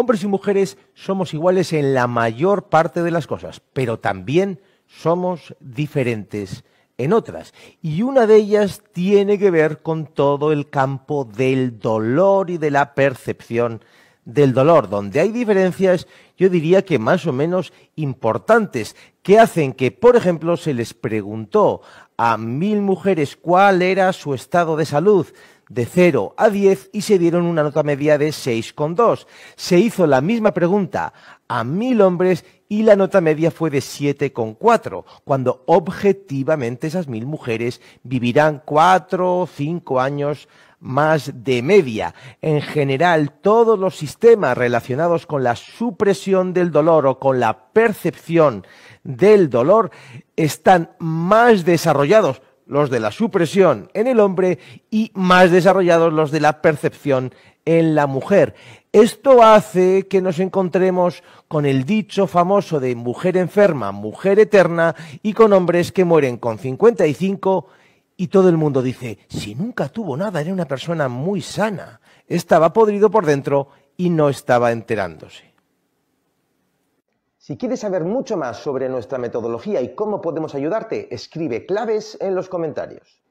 Hombres y mujeres somos iguales en la mayor parte de las cosas, pero también somos diferentes en otras. Y una de ellas tiene que ver con todo el campo del dolor y de la percepción del dolor, donde hay diferencias, yo diría que más o menos importantes, que hacen que, por ejemplo, se les preguntó a mil mujeres cuál era su estado de salud de 0 a 10 y se dieron una nota media de 6,2. Se hizo la misma pregunta a mil hombres y la nota media fue de 7,4, cuando objetivamente esas mil mujeres vivirán 4 o 5 años más de media. En general, todos los sistemas relacionados con la supresión del dolor o con la percepción del dolor están más desarrollados los de la supresión en el hombre y más desarrollados los de la percepción en la mujer. Esto hace que nos encontremos con el dicho famoso de mujer enferma, mujer eterna y con hombres que mueren con 55 y todo el mundo dice, si nunca tuvo nada, era una persona muy sana, estaba podrido por dentro y no estaba enterándose. Si quieres saber mucho más sobre nuestra metodología y cómo podemos ayudarte, escribe claves en los comentarios.